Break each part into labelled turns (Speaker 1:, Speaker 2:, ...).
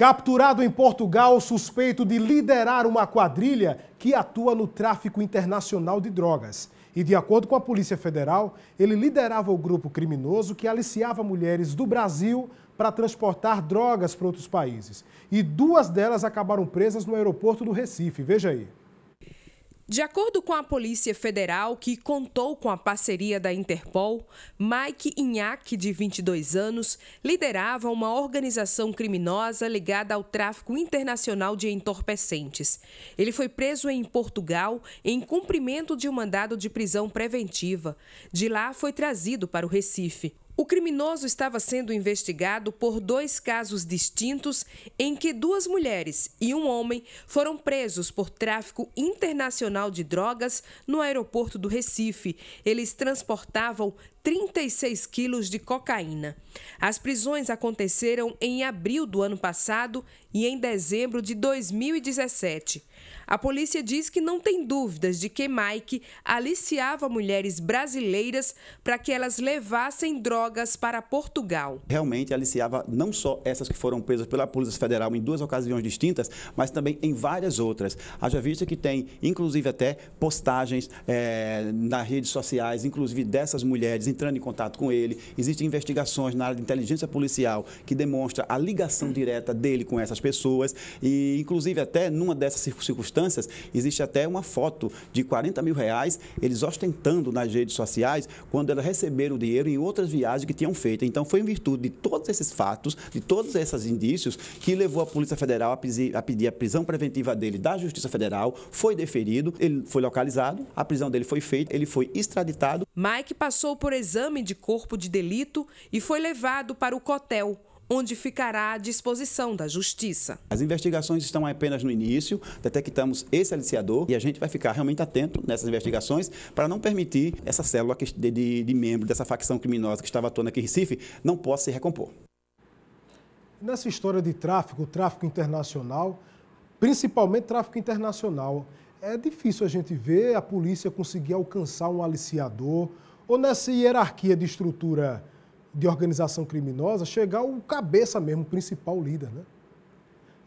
Speaker 1: Capturado em Portugal, suspeito de liderar uma quadrilha que atua no tráfico internacional de drogas. E, de acordo com a Polícia Federal, ele liderava o grupo criminoso que aliciava mulheres do Brasil para transportar drogas para outros países. E duas delas acabaram presas no aeroporto do Recife. Veja aí.
Speaker 2: De acordo com a Polícia Federal, que contou com a parceria da Interpol, Mike Inhaque, de 22 anos, liderava uma organização criminosa ligada ao tráfico internacional de entorpecentes. Ele foi preso em Portugal em cumprimento de um mandado de prisão preventiva. De lá foi trazido para o Recife. O criminoso estava sendo investigado por dois casos distintos em que duas mulheres e um homem foram presos por tráfico internacional de drogas no aeroporto do Recife. Eles transportavam 36 quilos de cocaína. As prisões aconteceram em abril do ano passado e em dezembro de 2017. A polícia diz que não tem dúvidas de que Mike aliciava mulheres brasileiras para que elas levassem drogas para Portugal.
Speaker 3: Realmente aliciava não só essas que foram presas pela Polícia Federal em duas ocasiões distintas, mas também em várias outras. Haja vista que tem, inclusive, até postagens é, nas redes sociais, inclusive dessas mulheres entrando em contato com ele. Existem investigações na área de inteligência policial que demonstra a ligação direta dele com essas pessoas. E, inclusive, até numa dessas circunstâncias, existe até uma foto de 40 mil reais, eles ostentando nas redes sociais, quando elas receberam o dinheiro em outras viagens que tinham feito. Então, foi em virtude de todos esses fatos, de todos esses indícios, que levou a Polícia Federal a pedir a prisão preventiva dele da Justiça Federal. Foi deferido, ele foi localizado, a prisão dele foi feita, ele foi extraditado. Mike passou por exame de corpo
Speaker 2: de delito e foi levado para o Cotel, onde ficará à disposição da
Speaker 3: Justiça. As investigações estão apenas no início, detectamos esse aliciador e a gente vai ficar realmente atento nessas investigações para não permitir essa célula de, de, de membro dessa facção criminosa que estava atuando aqui em Recife não possa se recompor.
Speaker 1: Nessa história de tráfico, tráfico internacional, principalmente tráfico internacional, é difícil a gente ver a polícia conseguir alcançar um aliciador ou nessa hierarquia de estrutura de organização criminosa chegar o cabeça mesmo, o principal líder, né?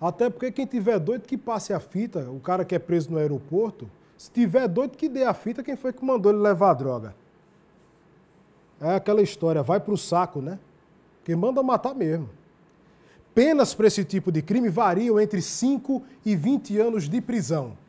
Speaker 1: Até porque quem tiver doido que passe a fita, o cara que é preso no aeroporto, se tiver doido que dê a fita, quem foi que mandou ele levar a droga? É aquela história, vai pro saco, né? Quem manda matar mesmo. Penas para esse tipo de crime variam entre 5 e 20 anos de prisão.